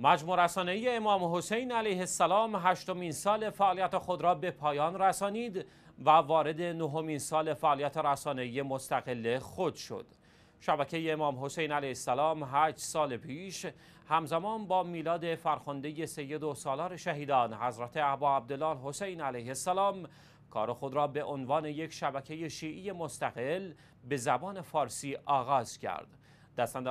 مجموع ای امام حسین علیه السلام هشتمین سال فعالیت خود را به پایان رسانید و وارد نهمین سال فعالیت ای مستقل خود شد. شبکه امام حسین علیه السلام هشت سال پیش همزمان با میلاد فرخنده سید و سالار شهیدان حضرت عبا عبدالله حسین علیه السلام کار خود را به عنوان یک شبکه شیعی مستقل به زبان فارسی آغاز کرد.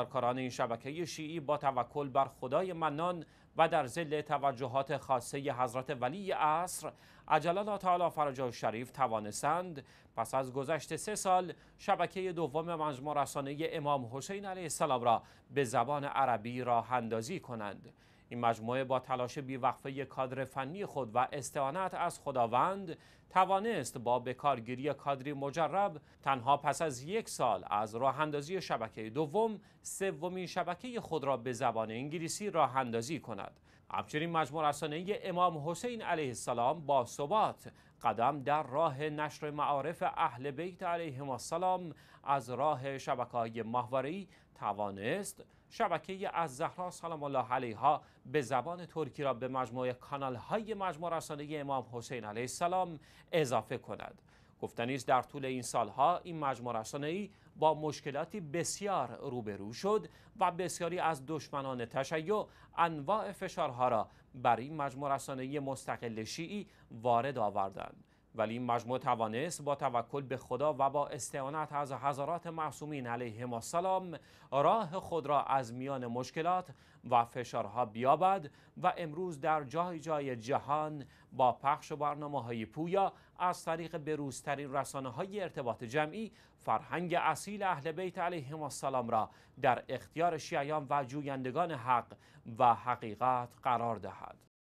کاران این شبکه شیعی با توکل بر خدای منان و در زل توجهات خاصه حضرت ولی عصر الله تعالی فرجا شریف توانستند پس از گذشت سه سال شبکه دوم مجموع رسانه امام حسین علیه السلام را به زبان عربی راه اندازی کنند این مجموعه با تلاش بیوقفه کادر فنی خود و استعانت از خداوند توانست با بکارگیری کادری مجرب تنها پس از یک سال از راهندازی شبکه دوم سومین شبکه خود را به زبان انگلیسی راهندازی کند همچنین مجموع رسانه امام حسین علیه السلام با ثبات قدم در راه نشر معارف اهل بیت علیهم السلام از راه شبکه های توانست شبکه از زهرا سلام الله علیها به زبان ترکی را به مجموعه کانال های مجموع رسانه امام حسین علیه السلام اضافه کند گفتنی در طول این سالها این مجموعه رسانه ای با مشکلاتی بسیار روبرو شد و بسیاری از دشمنان تشیع انواع فشارها را بر این مجموع رسانه مستقل شیعی وارد آوردند ولی این مجموع توانست با توکل به خدا و با استعانت از حضرات معصومین علیهم السلام راه خود را از میان مشکلات و فشارها بیابد و امروز در جای جای جهان با پخش برنامه های پویا از طریق بروزترین رسانه های ارتباط جمعی فرهنگ اصیل اهل بیت علیهم السلام را در اختیار شیعان و جویندگان حق و حقیقت قرار دهد.